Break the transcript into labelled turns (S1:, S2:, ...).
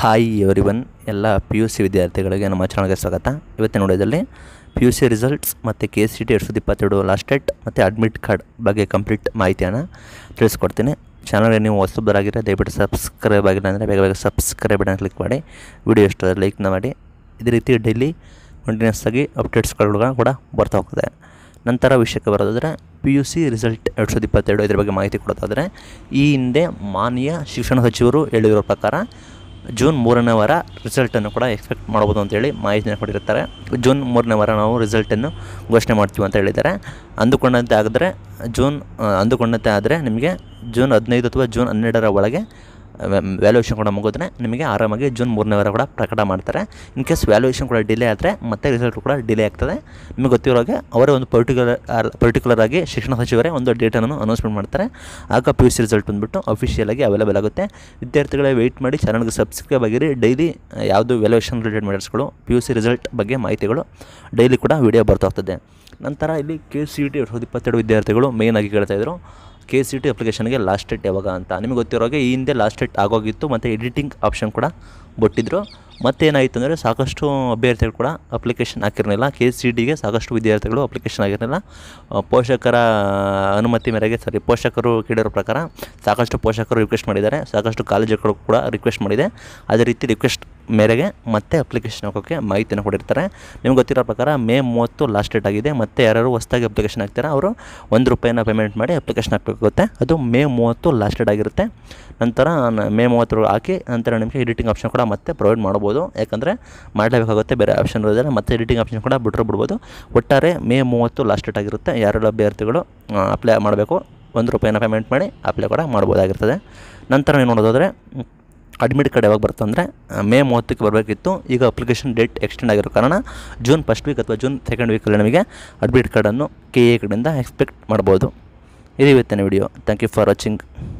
S1: hi every ಎಲ್ಲ P U C ವಿದ್ಯಾರ್ಥಿಗಳಿಗೆ ನಮ್ಮ ಚಾನಲ್ಗೆ ಸ್ವಾಗತ ಇವತ್ತಿನ ನೋಡೋದಲ್ಲಿ ಪಿ ಯು ಸಿ ರಿಸಲ್ಟ್ಸ್ ಮತ್ತು ಕೆ ಎಸ್ ಸಿ ಟಿ ಎರಡು ಸಾವಿರದ ಇಪ್ಪತ್ತೆರಡು ಲಾಸ್ಟ್ ಡೇಟ್ ಮತ್ತು ಅಡ್ಮಿಟ್ ಕಾರ್ಡ್ ಬಗ್ಗೆ ಕಂಪ್ಲೀಟ್ ಮಾಹಿತಿಯನ್ನು ತಿಳಿಸ್ಕೊಡ್ತೀನಿ ಚಾನಲ್ಗೆ ನೀವು ಹೊಸಬ್ಬರಾಗಿದ್ದರೆ ದಯವಿಟ್ಟು ಸಬ್ಸ್ಕ್ರೈಬ್ ಆಗಿಲ್ಲ ಅಂದರೆ ಬೇಗ ಬೇಗ ಸಬ್ಸ್ಕ್ರೈಬ್ ಬಟನ್ ಕ್ಲಿಕ್ ಮಾಡಿ ವಿಡಿಯೋ ಇಷ್ಟ ಲೈಕ್ನ ಮಾಡಿ ಇದೇ ರೀತಿ ಡೈಲಿ ಕಂಟಿನ್ಯೂಸ್ ಆಗಿ ಅಪ್ಡೇಟ್ಸ್ಗಳು ಕೂಡ ಬರ್ತಾ ಹೋಗ್ತದೆ ನಂತರ ವಿಷಯಕ್ಕೆ ಬರೋದಾದರೆ ಪಿ ಯು ಸಿ ರಿಸಲ್ಟ್ ಎರಡು ಸಾವಿರದ ಇಪ್ಪತ್ತೆರಡು ಇದರ ಬಗ್ಗೆ ಮಾಹಿತಿ ಕೊಡೋದಾದರೆ ಈ ಹಿಂದೆ ಮಾನ್ಯ ಶಿಕ್ಷಣ ಸಚಿವರು ಹೇಳಿರೋ ಪ್ರಕಾರ ಜೂನ್ ಮೂರನೇ ವಾರ ರಿಸಲ್ಟನ್ನು ಕೂಡ ಎಕ್ಸ್ಪೆಕ್ಟ್ ಮಾಡ್ಬೋದು ಅಂತೇಳಿ ಮಾಹಿತಿ ಕೊಟ್ಟಿರ್ತಾರೆ ಜೂನ್ ಮೂರನೇ ವಾರ ನಾವು ರಿಸಲ್ಟನ್ನು ಘೋಷಣೆ ಮಾಡ್ತೀವಿ ಅಂತ ಹೇಳಿದ್ದಾರೆ ಅಂದುಕೊಂಡಂತೆ ಆದರೆ ಜೂನ್ ಅಂದುಕೊಂಡಂತೆ ಆದರೆ ನಿಮಗೆ ಜೂನ್ ಹದಿನೈದು ಅಥವಾ ಜೂನ್ ಹನ್ನೆರಡರ ಒಳಗೆ ವ್ಯಾಲ್ಯೂಯೇಷನ್ ಕೂಡ ಮುಗಿದ್ರೆ ನಿಮಗೆ ಆರಾಮಾಗಿ ಜೂನ್ ಮೂರನೇ ವಾರ ಕೂಡ ಪ್ರಕಟ ಮಾಡ್ತಾರೆ ಇನ್ ಕೇಸ್ ವ್ಯಾಲ್ಯೂಯೇಷನ್ ಕೂಡ ಡಿಲೇ ಆದರೆ ಮತ್ತೆ ರಿಸಲ್ಟ್ ಕೂಡ ಡಿಲೇ ಆಗ್ತದೆ ನಿಮಗೆ ಗೊತ್ತಿರೋ ಹಾಗೆ ಅವರೇ ಒಂದು ಪರ್ಟಿಕ್ಯುಲರ್ ಪರ್ಟಿಕ್ಯುಲರ್ ಆಗಿ ಶಿಕ್ಷಣ ಸಚಿವರೇ ಒಂದು ಡೇಟನ್ನು ಅನೌನ್ಸ್ಮೆಂಟ್ ಮಾಡ್ತಾರೆ ಆಗ ಪಿ ಯು ಸಿ ರಿಸಲ್ಟ್ ಬಂದುಬಿಟ್ಟು ಅಫಿಷಿಯಲ್ ಆಗಿ ಅವೈಲೇಬಲ್ ಆಗುತ್ತೆ ವಿದ್ಯಾರ್ಥಿಗಳೇ ವೆಯ್ಟ್ ಮಾಡಿ ಚಾನಲ್ಗೆ ಸಬ್ಸ್ಕ್ರೈಬ್ ಆಗಿರಿ ಡೈಲಿ ಯಾವುದು ವ್ಯಾಲ್ಯೂಯೇಷನ್ ರಿಲೇಟೆಡ್ ಮ್ಯಾಟರ್ಸ್ಗಳು ಪಿ ಯು ಸಿ ರಿಸಲ್ಟ್ ಬಗ್ಗೆ ಮಾಹಿತಿಗಳು ಡೈಲಿ ಕೂಡ ವಿಡಿಯೋ ಬರ್ತಾ ಹೋಗ್ತದೆ ನಂತರ ಇಲ್ಲಿ ಕೆ ಸಿ ಯು ಟಿ ಎರಡು ಸಾವಿರದ ಇಪ್ಪತ್ತೆರಡು ವಿದ್ಯಾರ್ಥಿಗಳು ಮೇಯ್ನಾಗಿ ಆಗಿ ಕೇಳ್ತಾಯಿದ್ರು ಕೆ ಸಿ ಟಿ ಅಪ್ಲಿಕೇಶನ್ಗೆ ಲಾಸ್ಟ್ ಡೇಟ್ ಯಾವಾಗ ಅಂತ ನಿಮಗೆ ಗೊತ್ತಿರೋಗೆ ಈ ಹಿಂದೆ ಲಾಸ್ಟ್ ಡೇಟ್ ಆಗೋಗಿತ್ತು ಮತ್ತು ಎಡಿಟಿಂಗ್ ಆಪ್ಷನ್ ಕೂಡ ಬಿಟ್ಟಿದ್ರು ಮತ್ತೇನಾಯಿತು ಅಂದರೆ ಸಾಕಷ್ಟು ಅಭ್ಯರ್ಥಿಗಳು ಕೂಡ ಅಪ್ಲಿಕೇಶನ್ ಹಾಕಿರಲಿಲ್ಲ ಕೆ ಸಿ ಡಿಗೆ ಸಾಕಷ್ಟು ವಿದ್ಯಾರ್ಥಿಗಳು ಅಪ್ಲಿಕೇಶನ್ ಆಗಿರಲಿಲ್ಲ ಪೋಷಕರ ಅನುಮತಿ ಮೇರೆಗೆ ಸಾರಿ ಪೋಷಕರು ಕೇಳಿರೋ ಪ್ರಕಾರ ಸಾಕಷ್ಟು ಪೋಷಕರು ರಿಕ್ವೆಸ್ಟ್ ಮಾಡಿದ್ದಾರೆ ಸಾಕಷ್ಟು ಕಾಲೇಜುಗಳು ಕೂಡ ರಿಕ್ವೆಸ್ಟ್ ಮಾಡಿದೆ ಅದೇ ರೀತಿ ರಿಕ್ವೆಸ್ಟ್ ಮೇರೆಗೆ ಮತ್ತೆ ಅಪ್ಲಿಕೇಶನ್ ಹಾಕೋಕ್ಕೆ ಮಾಹಿತಿಯನ್ನು ಕೊಟ್ಟಿರ್ತಾರೆ ನಿಮ್ಗೆ ಗೊತ್ತಿರೋ ಪ್ರಕಾರ ಮೇ ಮೂವತ್ತು ಲಾಸ್ಟ್ ಡೇಟ್ ಆಗಿದೆ ಮತ್ತೆ ಯಾರು ಹೊಸದಾಗಿ ಅಪ್ಲಿಕೇಶನ್ ಹಾಕ್ತಾರೆ ಅವರು ಒಂದು ರೂಪಾಯಿನ ಪೇಮೆಂಟ್ ಮಾಡಿ ಅಪ್ಲಿಕೇಶನ್ ಹಾಕಬೇಕಾಗುತ್ತೆ ಅದು ಮೇ ಮೂವತ್ತು ಲಾಸ್ಟ್ ಡೇಟ್ ಆಗಿರುತ್ತೆ ನಂತರ ಮೇ ಮೂವತ್ತು ಹಾಕಿ ನಂತರ ನಿಮಗೆ ಎಡಿಟಿಂಗ್ ಆಪ್ಷನ್ ಕೂಡ ಮತ್ತೆ ಪ್ರೊವೈಡ್ ಮಾಡ್ಬೋದು ಯಾಕಂದರೆ ಮಾಡಲೇಬೇಕಾಗುತ್ತೆ ಬೇರೆ ಆಪ್ಷನ್ ಇರೋದಿಲ್ಲ ಮತ್ತೆ ಎಡಿಟಿಂಗ್ ಆಪ್ಷನ್ ಕೂಡ ಬಿಟ್ಟರು ಬಿಡ್ಬೋದು ಒಟ್ಟಾರೆ ಮೇ ಮೂವತ್ತು ಲಾಸ್ಟ್ ಡೇಟ್ ಆಗಿರುತ್ತೆ ಯಾರೆಲ್ಲ ಅಭ್ಯರ್ಥಿಗಳು ಅಪ್ಲೈ ಮಾಡಬೇಕು ಒಂದು ರೂಪಾಯಿನ ಪೇಮೆಂಟ್ ಮಾಡಿ ಅಪ್ಲೈ ಕೂಡ ಮಾಡ್ಬೋದಾಗಿರ್ತದೆ ನಂತರ ನೀವು ನೋಡೋದಾದರೆ ಅಡ್ಮಿಟ್ ಕಾರ್ಡ್ ಯಾವಾಗ ಬರುತ್ತೆ ಅಂದರೆ ಮೇ ಮೂವತ್ತಕ್ಕೆ ಬರಬೇಕಿತ್ತು ಈಗ ಅಪ್ಲಿಕೇಶನ್ ಡೇಟ್ ಎಕ್ಸ್ಟೆಂಡ್ ಆಗಿರೋ ಕಾರಣ ಜೂನ್ ಫಸ್ಟ್ ವೀಕ್ ಅಥವಾ ಜೂನ್ ಸೆಕೆಂಡ್ ವೀಕಲ್ಲಿ ನಮಗೆ ಅಡ್ಮಿಟ್ ಕಾರ್ಡನ್ನು ಕೆ ಎ ಕಡೆಯಿಂದ ಎಕ್ಸ್ಪೆಕ್ಟ್ ಮಾಡ್ಬೋದು ಇದು ಇವತ್ತಿನ video thank you for watching